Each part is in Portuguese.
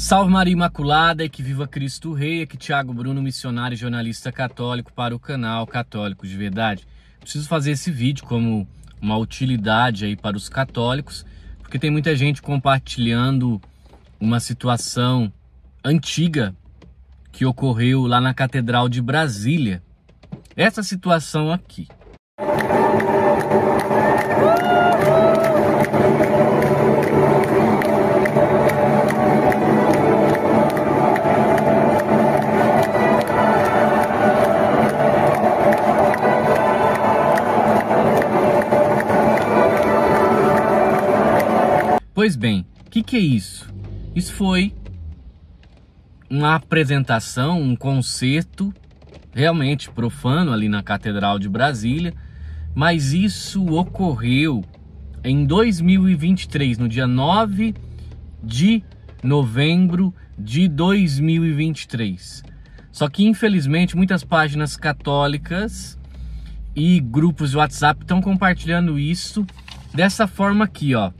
Salve Maria Imaculada e que viva Cristo Rei, aqui Tiago Bruno, missionário e jornalista católico para o canal Católicos de Verdade. Preciso fazer esse vídeo como uma utilidade aí para os católicos, porque tem muita gente compartilhando uma situação antiga que ocorreu lá na Catedral de Brasília. Essa situação aqui. Pois bem, o que, que é isso? Isso foi uma apresentação, um concerto realmente profano ali na Catedral de Brasília, mas isso ocorreu em 2023, no dia 9 de novembro de 2023. Só que infelizmente muitas páginas católicas e grupos de WhatsApp estão compartilhando isso dessa forma aqui, ó.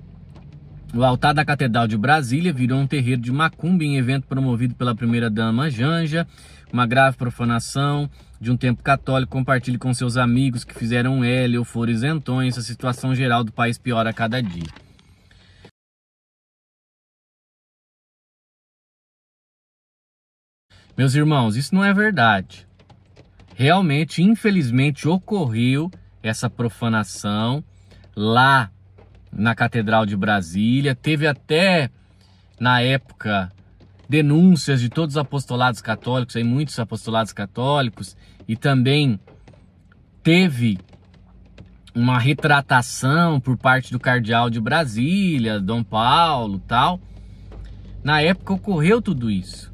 O altar da Catedral de Brasília virou um terreiro de macumba em evento promovido pela primeira-dama Janja, uma grave profanação de um tempo católico. Compartilhe com seus amigos que fizeram L ou forezentões. A situação geral do país piora a cada dia. Meus irmãos, isso não é verdade. Realmente, infelizmente, ocorreu essa profanação lá na Catedral de Brasília. Teve até, na época, denúncias de todos os apostolados católicos, aí muitos apostolados católicos, e também teve uma retratação por parte do cardeal de Brasília, Dom Paulo, tal. Na época ocorreu tudo isso.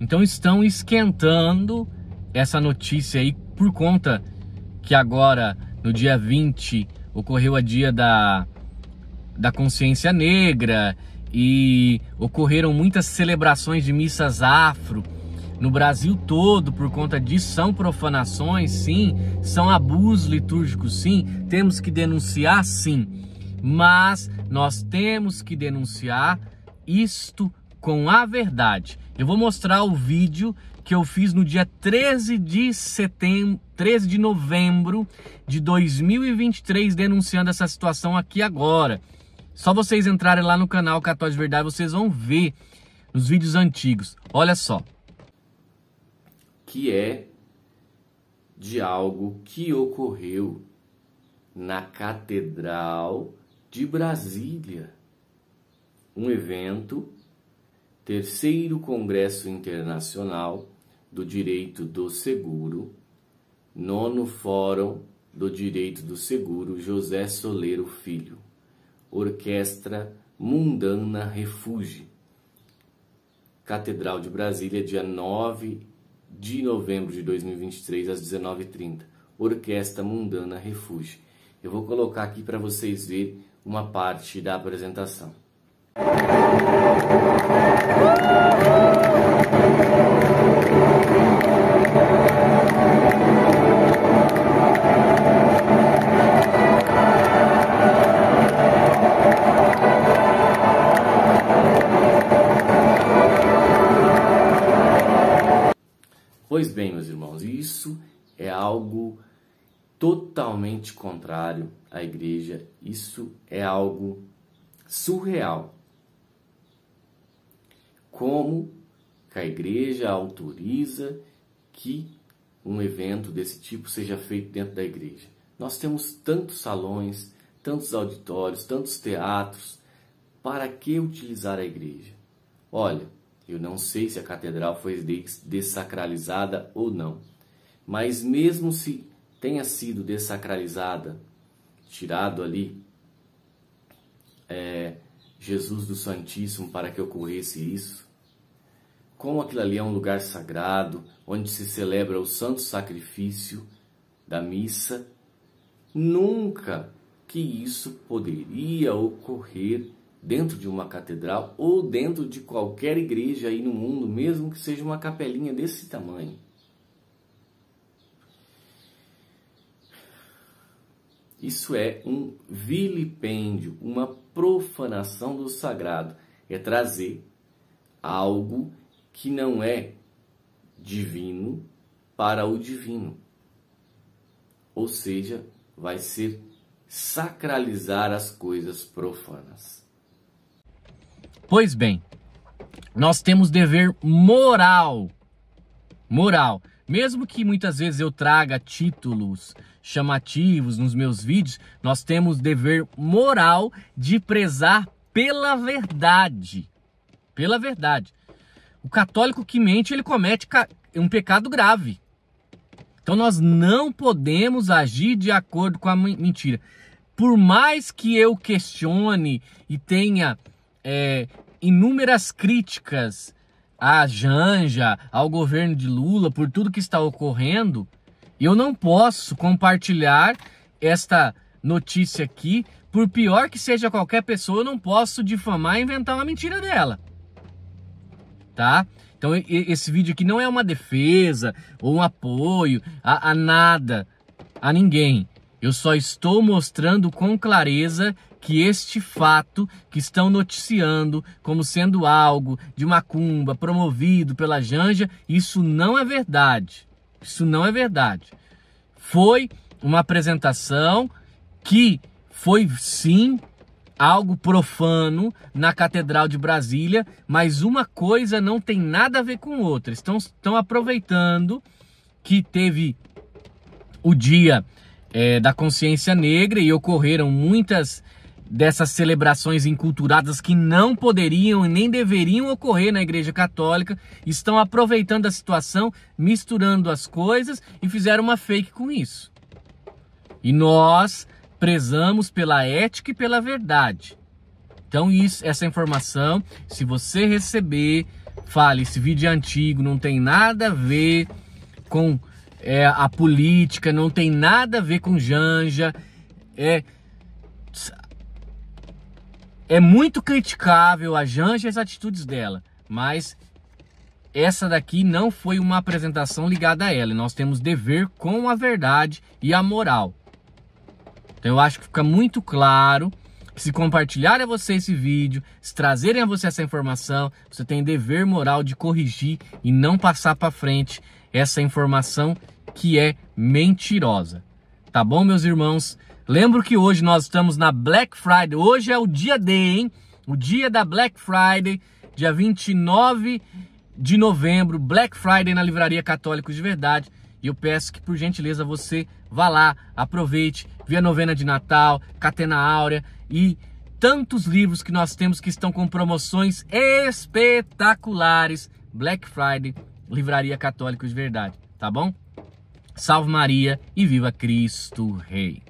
Então estão esquentando essa notícia aí por conta que agora no dia 20 ocorreu a dia da da consciência negra e ocorreram muitas celebrações de missas afro no Brasil todo por conta disso. São profanações, sim, são abusos litúrgicos, sim, temos que denunciar, sim, mas nós temos que denunciar isto com a verdade. Eu vou mostrar o vídeo que eu fiz no dia 13 de setembro, 13 de novembro de 2023 denunciando essa situação aqui agora. Só vocês entrarem lá no canal Cató de Verdade, vocês vão ver nos vídeos antigos. Olha só. Que é de algo que ocorreu na Catedral de Brasília. Um evento, terceiro Congresso Internacional do Direito do Seguro, nono Fórum do Direito do Seguro José Soleiro Filho. Orquestra Mundana Refuge. Catedral de Brasília, dia 9 de novembro de 2023, às 19h30. Orquestra Mundana Refuge. Eu vou colocar aqui para vocês verem uma parte da apresentação. Pois bem, meus irmãos, isso é algo totalmente contrário à igreja, isso é algo surreal. Como que a igreja autoriza que um evento desse tipo seja feito dentro da igreja? Nós temos tantos salões, tantos auditórios, tantos teatros, para que utilizar a igreja? Olha, eu não sei se a catedral foi dessacralizada ou não. Mas mesmo se tenha sido dessacralizada, tirado ali é, Jesus do Santíssimo para que ocorresse isso, como aquilo ali é um lugar sagrado, onde se celebra o santo sacrifício da missa, nunca que isso poderia ocorrer dentro de uma catedral ou dentro de qualquer igreja aí no mundo, mesmo que seja uma capelinha desse tamanho. Isso é um vilipêndio, uma profanação do sagrado. É trazer algo que não é divino para o divino. Ou seja, vai ser sacralizar as coisas profanas. Pois bem, nós temos dever moral. Moral. Mesmo que muitas vezes eu traga títulos chamativos nos meus vídeos, nós temos dever moral de prezar pela verdade. Pela verdade. O católico que mente, ele comete um pecado grave. Então nós não podemos agir de acordo com a mentira. Por mais que eu questione e tenha é, inúmeras críticas à Janja, ao governo de Lula, por tudo que está ocorrendo, eu não posso compartilhar esta notícia aqui. Por pior que seja qualquer pessoa, eu não posso difamar e inventar uma mentira dela. Tá? Então esse vídeo aqui não é uma defesa ou um apoio a, a nada, a ninguém. Eu só estou mostrando com clareza que este fato que estão noticiando como sendo algo de macumba promovido pela Janja, isso não é verdade. Isso não é verdade. Foi uma apresentação que foi sim algo profano na Catedral de Brasília, mas uma coisa não tem nada a ver com outra. Estão, estão aproveitando que teve o dia é, da consciência negra e ocorreram muitas dessas celebrações enculturadas que não poderiam e nem deveriam ocorrer na Igreja Católica estão aproveitando a situação, misturando as coisas e fizeram uma fake com isso. E nós prezamos pela ética e pela verdade. Então isso, essa informação, se você receber, fale esse vídeo é antigo, não tem nada a ver com é, a política, não tem nada a ver com Janja, é é muito criticável a Janja e as atitudes dela, mas essa daqui não foi uma apresentação ligada a ela. Nós temos dever com a verdade e a moral. Então eu acho que fica muito claro que se compartilharem a você esse vídeo, se trazerem a você essa informação, você tem dever moral de corrigir e não passar para frente essa informação que é mentirosa. Tá bom, meus irmãos? Lembro que hoje nós estamos na Black Friday. Hoje é o dia D, hein? O dia da Black Friday, dia 29 de novembro, Black Friday na Livraria Católicos de Verdade. E eu peço que, por gentileza, você vá lá, aproveite, vê a novena de Natal, Catena Áurea e tantos livros que nós temos que estão com promoções espetaculares. Black Friday, Livraria Católicos de Verdade, tá bom? Salve Maria e viva Cristo Rei!